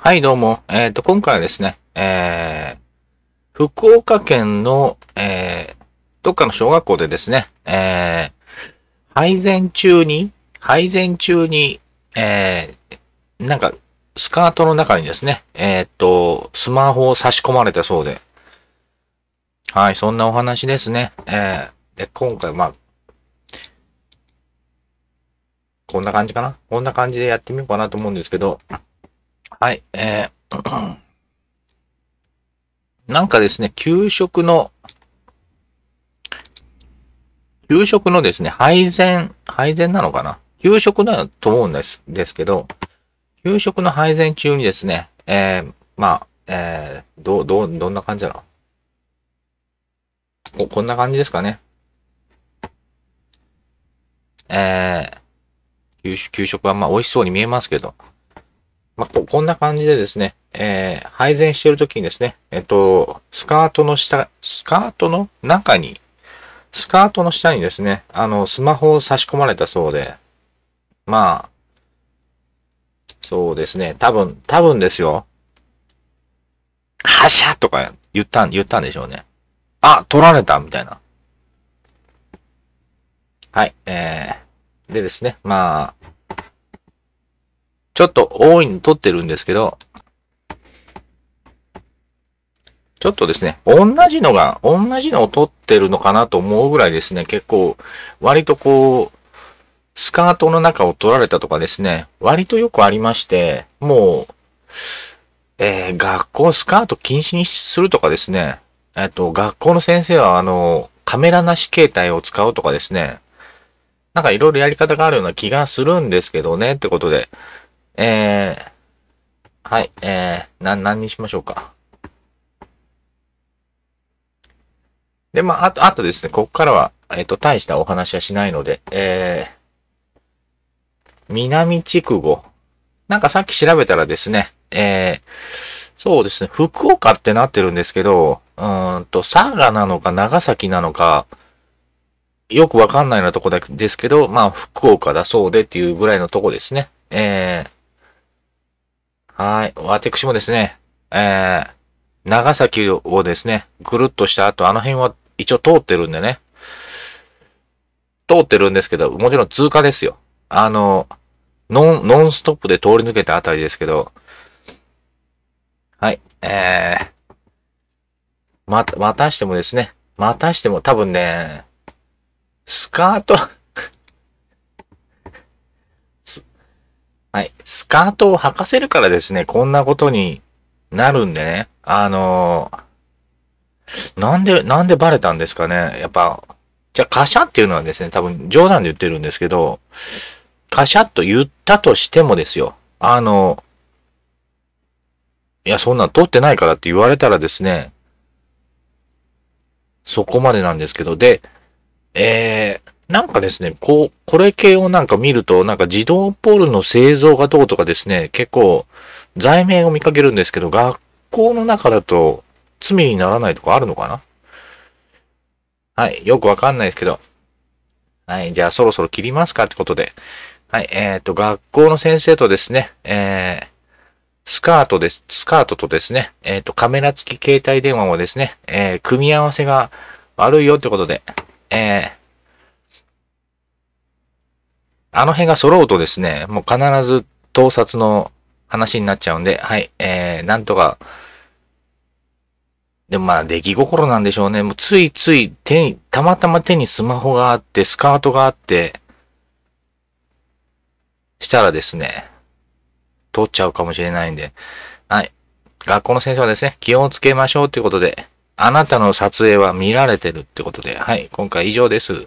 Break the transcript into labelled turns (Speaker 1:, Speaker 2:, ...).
Speaker 1: はい、どうも。えっ、ー、と、今回はですね、えー、福岡県の、えー、どっかの小学校でですね、えー、配膳中に、配膳中に、えー、なんか、スカートの中にですね、えー、っと、スマホを差し込まれたそうで、はい、そんなお話ですね。えー、で、今回、まあ、こんな感じかなこんな感じでやってみようかなと思うんですけど、はい、えー、なんかですね、給食の、給食のですね、配膳、配膳なのかな給食だと思うんですですけど、給食の配膳中にですね、えー、まあ、えー、ど、ど、どんな感じだろうこ、こんな感じですかね。えー、給食はまあ美味しそうに見えますけど、まあ、こ、こんな感じでですね、えー、配膳してるときにですね、えっと、スカートの下、スカートの中に、スカートの下にですね、あの、スマホを差し込まれたそうで、まあ、そうですね、多分、多分ですよ。カシャとか言ったん、言ったんでしょうね。あ、取られたみたいな。はい、えー、でですね、まあ、ちょっと多いの撮ってるんですけど、ちょっとですね、同じのが、同じのを取ってるのかなと思うぐらいですね、結構、割とこう、スカートの中を取られたとかですね、割とよくありまして、もう、えー、学校スカート禁止にするとかですね、えっと、学校の先生は、あの、カメラなし携帯を使うとかですね、なんかいろいろやり方があるような気がするんですけどね、ってことで、えー、はい、えー、な、何にしましょうか。で、まあ、あと、あとですね、ここからは、えっ、ー、と、大したお話はしないので、えー、南筑後。なんかさっき調べたらですね、えー、そうですね、福岡ってなってるんですけど、うんと、佐賀なのか長崎なのか、よくわかんないようなとこだですけど、まあ、福岡だそうでっていうぐらいのとこですね。えー、はい。私もですね、えー、長崎をですね、ぐるっとした後、あの辺は一応通ってるんでね、通ってるんですけど、もちろん通過ですよ。あの、ノン、ノンストップで通り抜けたあたりですけど、はい、えー、また、またしてもですね、またしても多分ね、スカートはい。スカートを履かせるからですね、こんなことになるんでね。あのー、なんで、なんでバレたんですかね。やっぱ、じゃあ、カシャっていうのはですね、多分冗談で言ってるんですけど、カシャっと言ったとしてもですよ。あの、いや、そんなん通ってないからって言われたらですね、そこまでなんですけど、で、えー、なんかですね、こう、これ系をなんか見ると、なんか自動ポールの製造がどうとかですね、結構、罪名を見かけるんですけど、学校の中だと罪にならないとかあるのかなはい、よくわかんないですけど。はい、じゃあそろそろ切りますかってことで。はい、えっ、ー、と、学校の先生とですね、えー、スカートです、スカートとですね、えっ、ー、と、カメラ付き携帯電話もですね、えー、組み合わせが悪いよってことで、えー、あの辺が揃うとですね、もう必ず盗撮の話になっちゃうんで、はい、えー、なんとか、でもまあ、出来心なんでしょうね。もうついつい手に、たまたま手にスマホがあって、スカートがあって、したらですね、撮っちゃうかもしれないんで、はい。学校の先生はですね、気をつけましょうということで、あなたの撮影は見られてるってことで、はい、今回以上です。